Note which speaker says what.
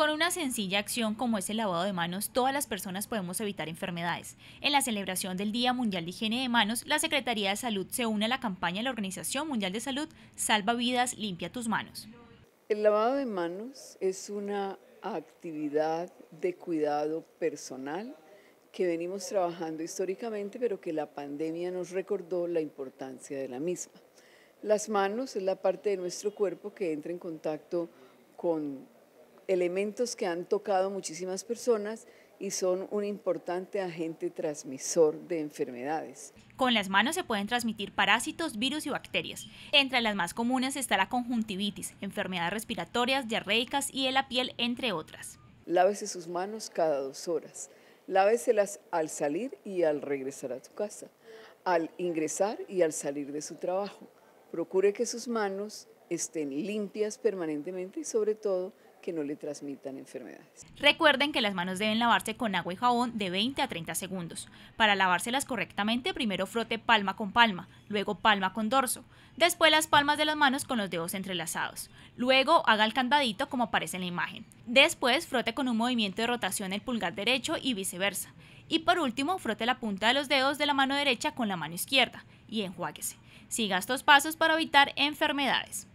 Speaker 1: Con una sencilla acción como es el lavado de manos, todas las personas podemos evitar enfermedades. En la celebración del Día Mundial de Higiene de Manos, la Secretaría de Salud se une a la campaña de la Organización Mundial de Salud Salva Vidas, Limpia Tus Manos.
Speaker 2: El lavado de manos es una actividad de cuidado personal que venimos trabajando históricamente, pero que la pandemia nos recordó la importancia de la misma. Las manos es la parte de nuestro cuerpo que entra en contacto con elementos que han tocado muchísimas personas y son un importante agente transmisor de enfermedades.
Speaker 1: Con las manos se pueden transmitir parásitos, virus y bacterias. Entre las más comunes está la conjuntivitis, enfermedades respiratorias, diarreicas y de la piel, entre otras.
Speaker 2: Lávese sus manos cada dos horas. Láveselas al salir y al regresar a tu casa, al ingresar y al salir de su trabajo. Procure que sus manos estén limpias permanentemente y sobre todo que no le transmitan enfermedades.
Speaker 1: Recuerden que las manos deben lavarse con agua y jabón de 20 a 30 segundos. Para lavárselas correctamente, primero frote palma con palma, luego palma con dorso, después las palmas de las manos con los dedos entrelazados. Luego haga el candadito como aparece en la imagen. Después frote con un movimiento de rotación el pulgar derecho y viceversa. Y por último, frote la punta de los dedos de la mano derecha con la mano izquierda y enjuáguese. Siga estos pasos para evitar enfermedades.